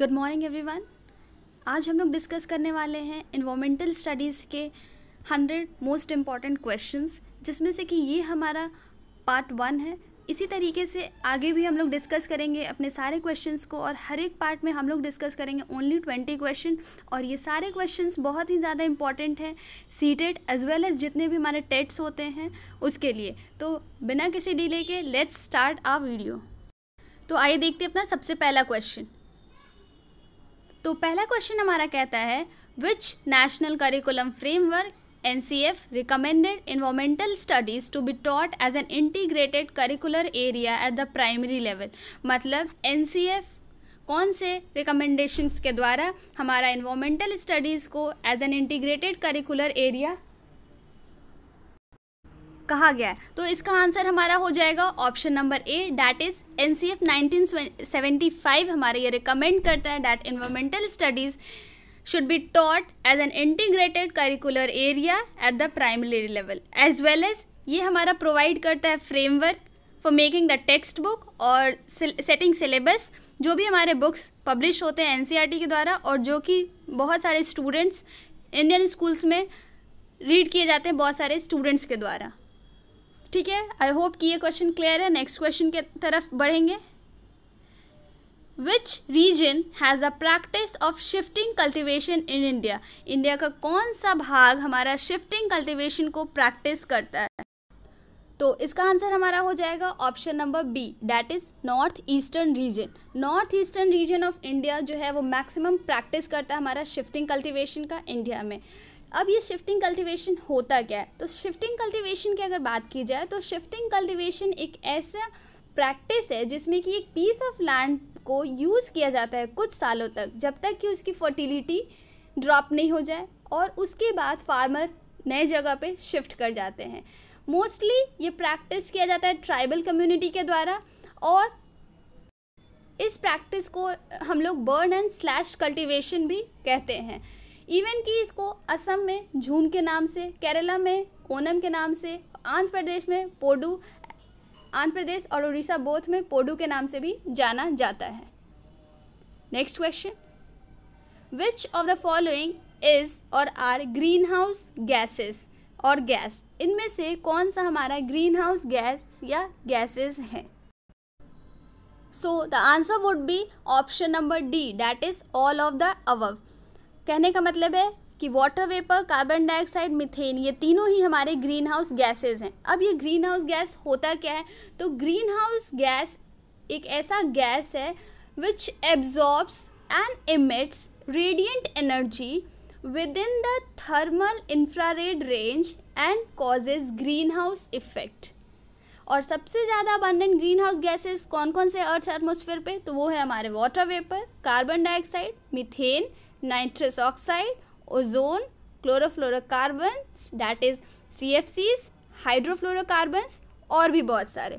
good morning everyone आज हम लोग डिस्कस करने वाले हैं इन्वामेंटल स्टडीज़ के हंड्रेड मोस्ट इम्पॉर्टेंट क्वेश्चंस जिसमें से कि ये हमारा पार्ट वन है इसी तरीके से आगे भी हम लोग डिस्कस करेंगे अपने सारे क्वेश्चंस को और हर एक पार्ट में हम लोग डिस्कस करेंगे ओनली ट्वेंटी क्वेश्चन और ये सारे क्वेश्चंस बहुत ही ज़्यादा इंपॉर्टेंट हैं C TET as well as जितने भी हमारे टेट्स होते हैं उसके लिए तो बिना किसी डिले के लेट्स स्टार्ट आ वीडियो तो आइए देखते हैं अपना सबसे पहला क्वेश्चन तो पहला क्वेश्चन हमारा कहता है which national curriculum framework N C F recommended environmental studies to be taught as an integrated curricular area at the primary level मतलब एन सी एफ कौन से रिकमेंडेशंस के द्वारा हमारा इन्वामेंटल स्टडीज़ को as an integrated curricular area कहा गया है तो इसका आंसर हमारा हो जाएगा option number A that is N C F nineteen seventy five हमारे ये रिकमेंड करता है that environmental studies should be taught as an integrated curricular area at the primary level as well as ये हमारा provide करता है framework for making the textbook और setting syllabus जो भी हमारे बुक्स पब्लिश होते हैं एन e के द्वारा और जो कि बहुत सारे स्टूडेंट्स इंडियन स्कूल्स में रीड किए जाते हैं बहुत सारे स्टूडेंट्स के द्वारा ठीक है आई होप कि ये क्वेश्चन क्लियर है नेक्स्ट क्वेश्चन के तरफ बढ़ेंगे which region has a practice of shifting cultivation in India India का कौन सा भाग हमारा शिफ्टिंग कल्टिवेशन को प्रैक्टिस करता है तो इसका आंसर हमारा हो जाएगा option number B that is north eastern region north eastern region of India जो है वो मैक्सिमम प्रैक्टिस करता है हमारा शिफ्टिंग कल्टिवेशन का इंडिया में अब ये शिफ्टिंग कल्टीवेशन होता क्या है तो शिफ्टिंग कल्टीवेशन की अगर बात की जाए तो शिफ्टिंग कल्टीवेशन एक ऐसा प्रैक्टिस है जिसमें कि एक पीस ऑफ लैंड को यूज़ किया जाता है कुछ सालों तक जब तक कि उसकी फर्टिलिटी ड्रॉप नहीं हो जाए और उसके बाद फार्मर नए जगह पे शिफ्ट कर जाते हैं मोस्टली ये प्रैक्टिस किया जाता है ट्राइबल कम्युनिटी के द्वारा और इस प्रैक्टिस को हम लोग बर्न एंड स्लैश कल्टीवेशन भी कहते हैं इवन कि इसको असम में झूम के नाम से केरला में ओनम के नाम से आंध्र प्रदेश में पोडू आंध्र प्रदेश और उड़ीसा बोथ में पोडू के नाम से भी जाना जाता है next question which of the following is और आर ग्रीन हाउस गैसेस और गैस इनमें से कौन सा हमारा ग्रीन हाउस गैस या गैसेस है so the answer would be option number D that is all of the above कहने का मतलब है कि water vapour carbon dioxide methane ये तीनों ही हमारे ग्रीन हाउस गैसेज हैं अब ये ग्रीन हाउस गैस होता क्या है तो ग्रीन हाउस गैस एक ऐसा गैस है which absorbs and emits radiant energy within the thermal infrared range and causes greenhouse effect और सबसे ज़्यादा अबांडेंट ग्रीन हाउस गैसेज कौन कौन से अर्थ एटमोसफेयर पे तो वो है हमारे water vapour carbon dioxide methane oxide nitrous oxide, ozone, chlorofluorocarbons that is CFCs, hydrofluorocarbons और भी बहुत सारे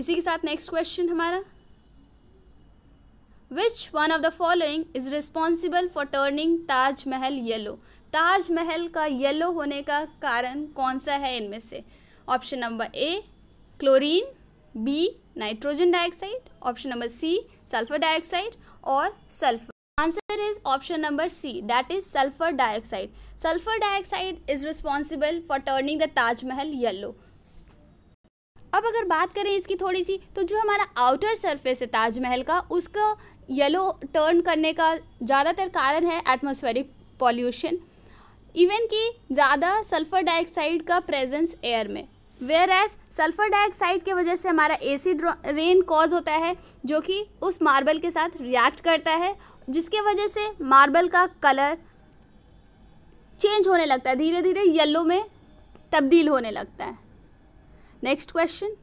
इसी के साथ नेक्स्ट क्वेश्चन हमारा which one of the following is responsible for turning Taj Mahal yellow Taj Mahal का येलो होने का कारण कौन सा है इनमें से option number A chlorine B nitrogen dioxide option number C sulphur dioxide और sulphur answer is option number C that is sulphur dioxide sulphur dioxide is responsible for turning the Taj Mahal yellow अब अगर बात करें इसकी थोड़ी सी तो जो हमारा आउटर सरफेस है ताजमहल का उसका येलो टर्न करने का ज़्यादातर कारण है एटमोस्फेरिक पॉल्यूशन इवन कि ज़्यादा सल्फर डाइऑक्साइड का प्रेजेंस एयर में वेयर एज सल्फर डाइऑक्साइड की वजह से हमारा एसिड रेन कॉज होता है जो कि उस मार्बल के साथ रिएक्ट करता है जिसके वजह से मार्बल का कलर चेंज होने लगता है धीरे धीरे येलो में तब्दील होने लगता है next question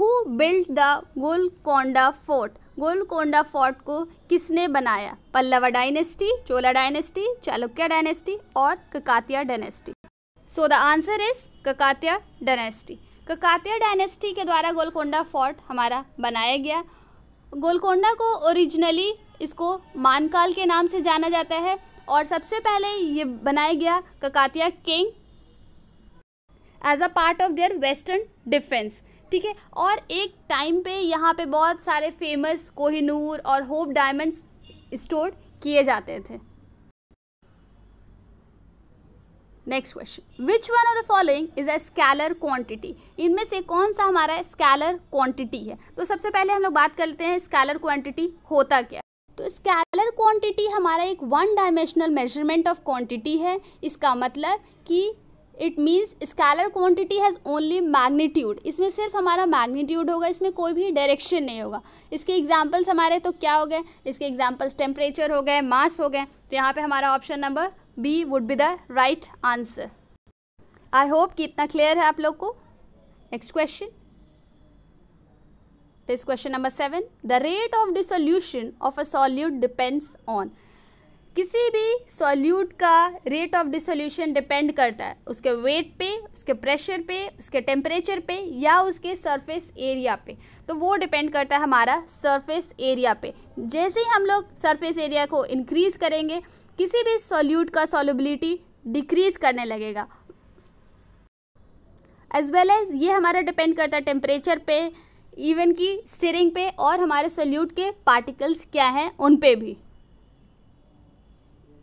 who built the Golconda fort Golconda fort को किसने बनाया Pallava dynasty Chola dynasty Chalukya dynasty और Kakatiya dynasty so the answer is Kakatiya dynasty Kakatiya dynasty के द्वारा गोलकोंडा फोर्ट हमारा बनाया गया गोलकोंडा को ओरिजिनली इसको मानकाल के नाम से जाना जाता है और सबसे पहले ये बनाया गया Kakatiya king as a part of their western defence ठीक है और एक टाइम पे यहाँ पे बहुत सारे फेमस कोहिनूर और होप डायमंड्स स्टोर किए जाते थे next question which one of the following is a scalar quantity इनमें से कौन सा हमारा स्कैलर क्वांटिटी है तो सबसे पहले हम लोग बात कर लेते हैं स्कैलर क्वांटिटी होता क्या तो स्कैलर क्वांटिटी हमारा एक one dimensional measurement of quantity है इसका मतलब कि it means scalar quantity has only magnitude इसमें सिर्फ हमारा मैग्नीट्यूड होगा इसमें कोई भी डायरेक्शन नहीं होगा इसके एग्जाम्पल्स हमारे तो क्या हो गए इसके एग्जाम्पल्स टेम्परेचर हो गए मास हो गए तो यहाँ पे हमारा option number B would be the right answer I hope कि इतना क्लियर है आप लोग को next question this question number seven the rate of dissolution of a solute depends on किसी भी सॉल्यूट का रेट ऑफ डिसोल्यूशन डिपेंड करता है उसके वेट पे उसके प्रेशर पे उसके टेम्परेचर पे या उसके सरफेस एरिया पे तो वो डिपेंड करता है हमारा सरफेस एरिया पे जैसे ही हम लोग सरफेस एरिया को इंक्रीज़ करेंगे किसी भी सॉल्यूट का सॉलिबिलिटी डिक्रीज करने लगेगा एज वेल एज ये हमारा डिपेंड करता है टेम्परेचर पे इवन की स्टीरिंग पे और हमारे सॉल्यूट के पार्टिकल्स क्या हैं उन पे भी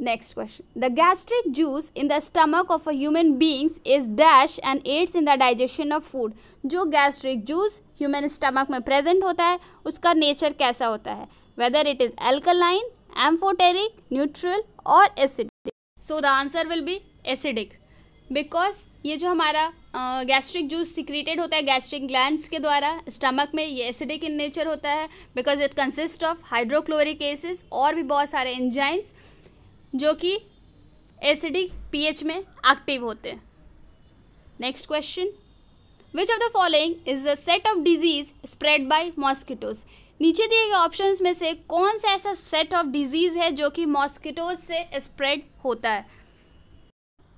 next question the gastric juice in the stomach of a human beings is dash and aids in the digestion of food जो गैस्ट्रिक जूस ह्यूमन स्टमक में प्रेजेंट होता है उसका नेचर कैसा होता है whether it is alkaline amphoteric neutral और acidic so the answer will be acidic because ये जो हमारा गैस्ट्रिक जूस सिक्रेटेड होता है गैस्ट्रिक ग्लैंड के द्वारा स्टमक में ये एसिडिक इन नेचर होता है because it consist of hydrochloric acid और भी बहुत सारे एंजाइम्स जो कि एसिडिक पीएच में एक्टिव होते हैं next question which of the following is a set of disease spread by mosquitoes नीचे दिए गए ऑप्शंस में से कौन सा ऐसा सेट ऑफ डिजीज़ है जो कि मॉस्किटोज से स्प्रेड होता है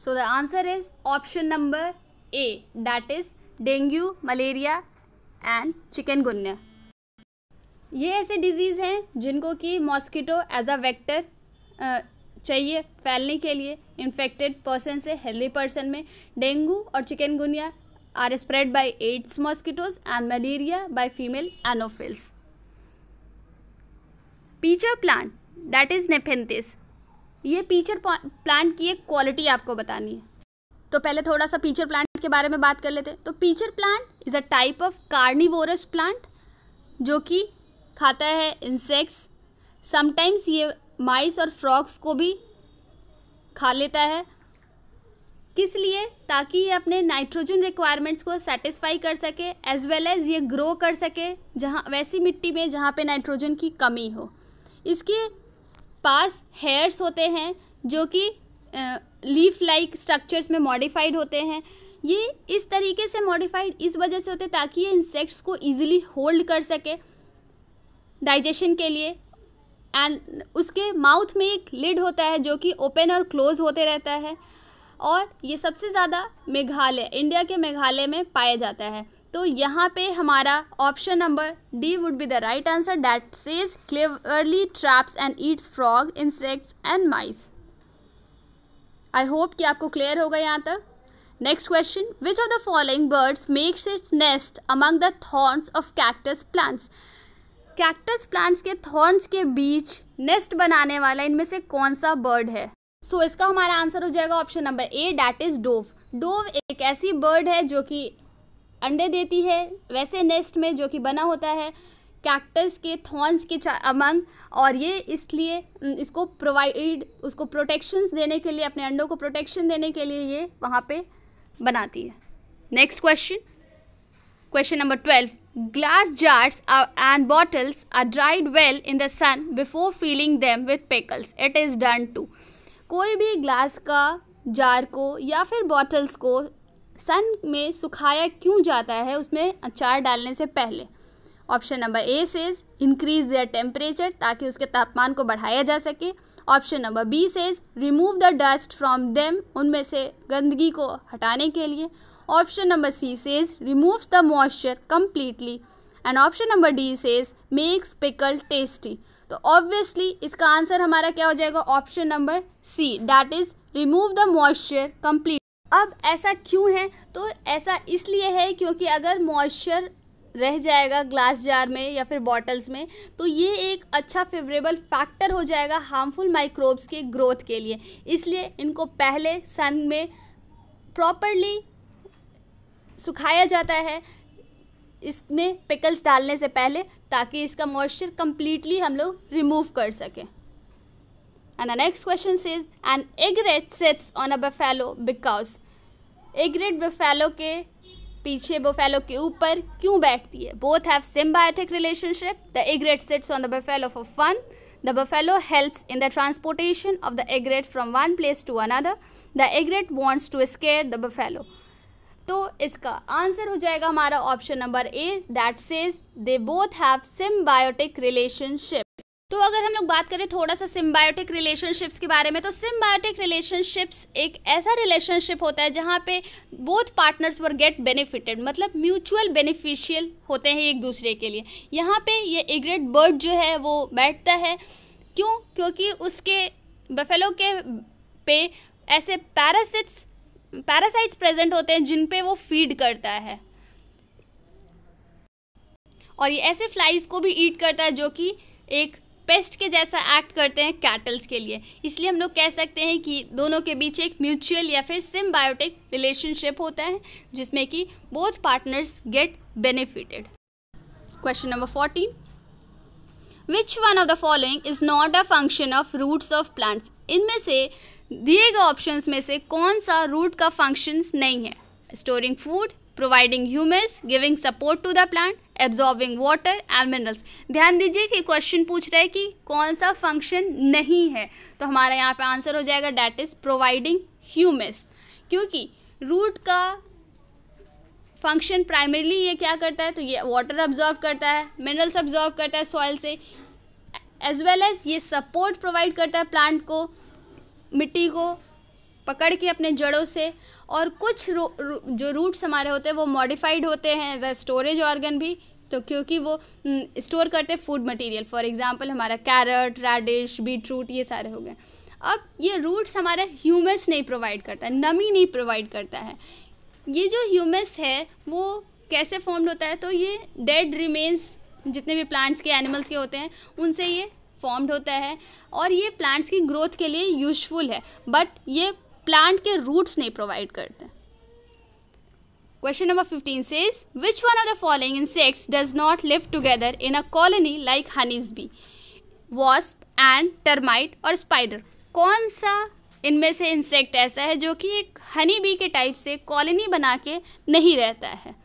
so the answer is option number A that is dengue malaria and गुन्या ये ऐसे डिजीज़ हैं जिनको कि मॉस्किटो एज अ वेक्टर चाहिए फैलने के लिए इन्फेक्टेड पर्सन से हेल्दी पर्सन में डेंगू और chikungunya are spread by aedes mosquitoes and malaria by female anopheles pitcher plant that is nepenthes ये पीचर प्लांट की एक क्वालिटी आपको बतानी है तो पहले थोड़ा सा पीचर प्लांट के बारे में बात कर लेते हैं तो pitcher plant is a type of carnivorous plant जो कि खाता है इंसेक्ट्स समटाइम्स ये माइस और फ्रॉक्स को भी खा लेता है किस लिए ताकि ये अपने नाइट्रोजन रिक्वायरमेंट्स को सेटिस्फाई कर सके एज वेल एज ये ग्रो कर सके जहाँ वैसी मिट्टी में जहाँ पे नाइट्रोजन की कमी हो इसके पास हेयर्स होते हैं जो कि लीफ लाइक स्ट्रक्चर्स में मॉडिफाइड होते हैं ये इस तरीके से मॉडिफाइड इस वजह से होते हैं ताकि ये इंसेक्ट्स को इजीली होल्ड कर सके डाइजेशन के लिए एंड उसके माउथ में एक लिड होता है जो कि ओपन और क्लोज होते रहता है और ये सबसे ज़्यादा मेघालय इंडिया के मेघालय में पाया जाता है तो यहाँ पे हमारा option number D would be the right answer that says cleverly traps and eats frog insects and mice I hope कि आपको क्लियर होगा यहाँ तक next question which of the following birds makes its nest among the thorns of cactus plants cactus plants के thorns के बीच nest बनाने वाला इनमें से कौन सा बर्ड है सो so, इसका हमारा आंसर हो जाएगा option number A that is dove dove एक ऐसी बर्ड है जो कि अंडे देती है वैसे नेस्ट में जो कि बना होता है कैक्टस के थॉर्न्स के अमंग और ये इसलिए इसको प्रोवाइड उसको प्रोटेक्शन देने के लिए अपने अंडों को प्रोटेक्शन देने के लिए ये वहाँ पे बनाती है next question question number twelve glass jars and bottles are dried well in the sun before filling them with pickles it is done to कोई भी ग्लास का जार को या फिर बॉटल्स को सन में सुखाया क्यों जाता है उसमें अचार डालने से पहले option number A says increase the temperature ताकि उसके तापमान को बढ़ाया जा सके option number B says remove the dust from them उनमें से गंदगी को हटाने के लिए option number C says remove the moisture completely and option number D says makes pickle tasty तो ऑब्वियसली इसका आंसर हमारा क्या हो जाएगा option number C that is remove the moisture complete अब ऐसा क्यों है तो ऐसा इसलिए है क्योंकि अगर मॉइस्चर रह जाएगा ग्लास जार में या फिर बॉटल्स में तो ये एक अच्छा फेवरेबल फैक्टर हो जाएगा हार्मफुल माइक्रोब्स के ग्रोथ के लिए इसलिए इनको पहले सन में प्रॉपरली सुखाया जाता है इसमें पिकल्स डालने से पहले ताकि इसका मॉइस्चर कम्प्लीटली हम लोग रिमूव कर सकें And the next question says an egret sits on a buffalo because egret buffalo ke पीछे बुफेलो के ऊपर क्यों बैठती है both have symbiotic relationship the egret sits on the buffalo for fun the buffalo helps in the transportation of the egret from one place to another the egret wants to scare the buffalo तो इसका answer हो जाएगा हमारा option number A that says they both have symbiotic relationship तो अगर हम लोग बात करें थोड़ा सा सिम्बायोटिक रिलेशनशिप्स के बारे में तो सिम्बायोटिक रिलेशनशिप्स एक ऐसा रिलेशनशिप होता है जहाँ पे both partners were get benefited मतलब म्यूचुअल बेनिफिशियल होते हैं एक दूसरे के लिए यहाँ पे ये एग्रेट बर्ड जो है वो बैठता है क्यों क्योंकि उसके बफेलो के पे ऐसे पैरासिट्स पैरासाइट्स प्रेजेंट होते हैं जिन पे वो फीड करता है और ये ऐसे फ्लाइज को भी ईट करता है जो कि एक पेस्ट के जैसा एक्ट करते हैं कैटल्स के लिए इसलिए हम लोग कह सकते हैं कि दोनों के बीच एक म्यूचुअल या फिर सिम्बायोटिक रिलेशनशिप होता है जिसमें कि both partners get benefited question number fourteen which one of the following is not a function of roots of plants इनमें से दिए गए ऑप्शंस में से कौन सा रूट का फंक्शंस नहीं है storing food providing humus giving support to the plant absorbing water and minerals ध्यान दीजिए कि क्वेश्चन पूछ रहा है कि कौन सा फंक्शन नहीं है तो हमारा यहाँ पे आंसर हो जाएगा डैट इज़ प्रोवाइडिंग ह्यूमस क्योंकि रूट का फंक्शन प्राइमरीली ये क्या करता है तो ये वाटर ऑब्जॉर्व करता है मिनरल्स ऑब्जॉर्व करता है सॉइल से एज वेल एज ये सपोर्ट प्रोवाइड करता है प्लांट को मिट्टी को पकड़ के अपने जड़ों से और कुछ रू, रू, जो रूट्स हमारे होते हैं वो मॉडिफाइड होते हैं एज अ स्टोरेज ऑर्गन भी तो क्योंकि वो स्टोर हम्म, करते हैं फूड मटेरियल फॉर एग्जांपल हमारा कैरट रेडिश बीटरूट ये सारे हो गए अब ये रूट्स हमारा ह्यूमस नहीं प्रोवाइड करता नमी नहीं प्रोवाइड करता है ये जो ह्यूमस है वो कैसे फॉर्म्ड होता है तो ये डेड रिमेन्स जितने भी प्लांट्स के एनिमल्स के होते हैं उनसे ये फॉर्म्ड होता है और ये प्लांट्स की ग्रोथ के लिए यूजफुल है बट ये प्लांट के रूट्स नहीं प्रोवाइड करते question number fifteen says which one of the following insects does not live together in a colony like honeys bee wasp and termite और स्पाइडर कौन सा इनमें से इंसेक्ट ऐसा है जो कि एक हनी बी के टाइप से कॉलोनी बना के नहीं रहता है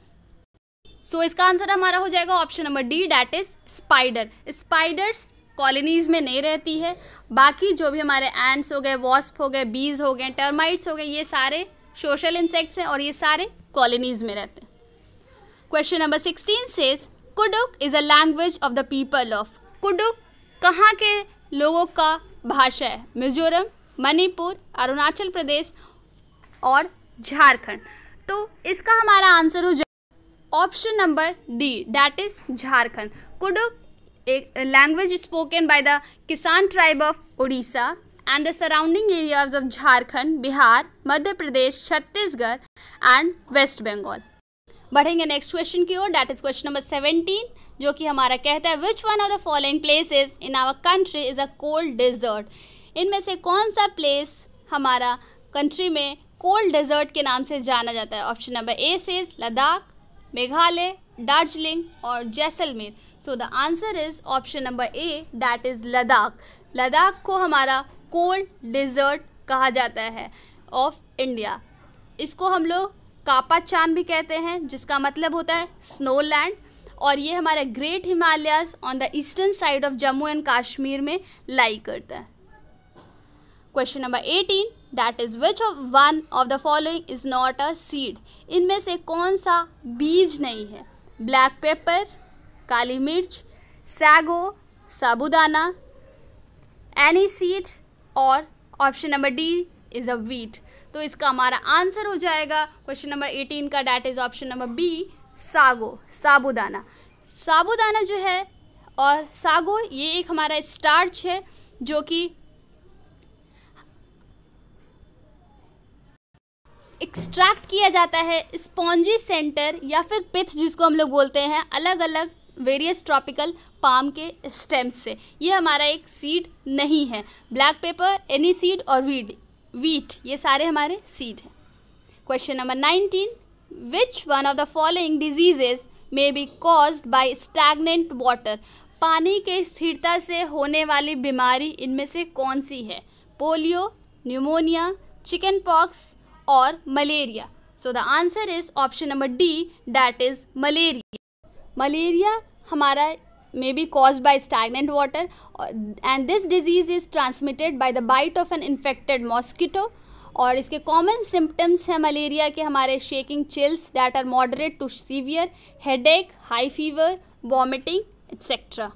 सो so, इसका आंसर हमारा हो जाएगा option number D that is spider spiders colonies में नहीं रहती है बाकी जो भी हमारे एंट्स हो गए वॉस्प हो गए बीज हो गए टर्माइट्स हो गए ये सारे सोशल इंसेक्ट्स हैं और ये सारे कॉलोनीज़ में रहते हैं question number sixteen says Kudukh is a language of the people of Kudukh कहाँ के लोगों का भाषा है मिजोरम मणिपुर अरुणाचल प्रदेश और झारखंड तो इसका हमारा आंसर हो जाए option number D that is Jharkhand Kudukh language spoken by the Kisan tribe of Orissa and the surrounding areas of Jharkhand Bihar Madhya Pradesh Chhattisgarh and West Bengal बढ़ेंगे नेक्स्ट क्वेश्चन की ओर that is question number seventeen जो कि हमारा कहता है which one of the following places in our country is a cold desert इनमें से कौन सा प्लेस हमारा कंट्री में कोल्ड डेजर्ट के नाम से जाना जाता है option number A says Ladakh Meghalaya Darjeeling और Jaisalmer so the answer is option number A that is Ladakh Ladakh को हमारा कोल्ड डिज़र्ट कहा जाता है ऑफ इंडिया इसको हम लोग कापा चांद भी कहते हैं जिसका मतलब होता है स्नो लैंड और ये हमारे great Himalayas on the eastern side of Jammu and Kashmir में लाई करता है question number eighteen that is which of one of the following is not a seed इनमें से कौन सा बीज नहीं है ब्लैक पेपर काली मिर्च सैगो साबुदाना एनी सीड और option number D is a wheat तो इसका हमारा आंसर हो जाएगा क्वेश्चन नंबर एटीन का that is option number B sago साबुदाना साबुदाना जो है और सागो ये एक हमारा स्टार्च है जो कि एक्सट्रैक्ट किया जाता है स्पॉन्जी सेंटर या फिर पिथ जिसको हम लोग बोलते हैं अलग अलग वेरियस ट्रॉपिकल पाम के स्टेम्स से ये हमारा एक सीड नहीं है ब्लैक पेपर एनी सीड और वीड वीट ये सारे हमारे सीड हैं question number nineteen which one of the following diseases may be caused by stagnant water पानी के स्थिरता से होने वाली बीमारी इनमें से कौन सी है पोलियो न्यूमोनिया चिकन पॉक्स और malaria so the answer is option number D that is malaria malaria हमारा may be cause by stagnant water and this disease is transmitted by the bite of an infected mosquito और इसके common symptoms हैं malaria के हमारे shaking chills that are moderate to severe एक high fever vomiting etcetera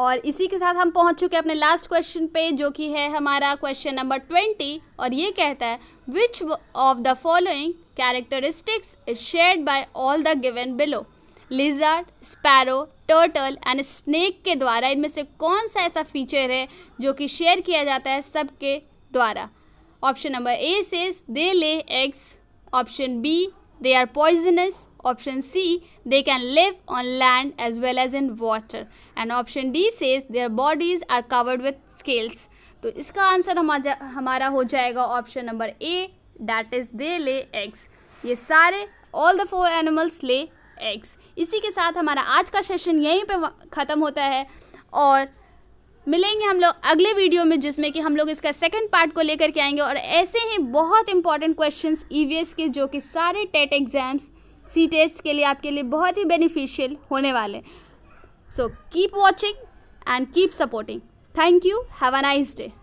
और इसी के साथ हम पहुंच चुके हैं अपने लास्ट क्वेश्चन पे जो कि है हमारा क्वेश्चन नंबर ट्वेंटी और ये कहता है which of the following characteristics is shared by all the given below lizard sparrow turtle and snake के द्वारा इनमें से कौन सा ऐसा फीचर है जो कि शेयर किया जाता है सबके द्वारा option number A says they lay eggs option B they are poisonous option C they can live on land as well as in water and option D says their bodies are covered with scales तो इसका answer हमारा हमारा हो जाएगा option number A that is they lay eggs ये सारे all the four animals lay eggs इसी के साथ हमारा आज का सेशन यहीं पे ख़त्म होता है और मिलेंगे हम लोग अगले वीडियो में जिसमें कि हम लोग इसका सेकंड पार्ट को लेकर के आएंगे और ऐसे ही बहुत इंपॉर्टेंट क्वेश्चंस ईवीएस के जो कि सारे टेट एग्ज़ाम्स सी टेस्ट के लिए आपके लिए बहुत ही बेनिफिशियल होने वाले so keep watching and keep supporting thank you have a nice day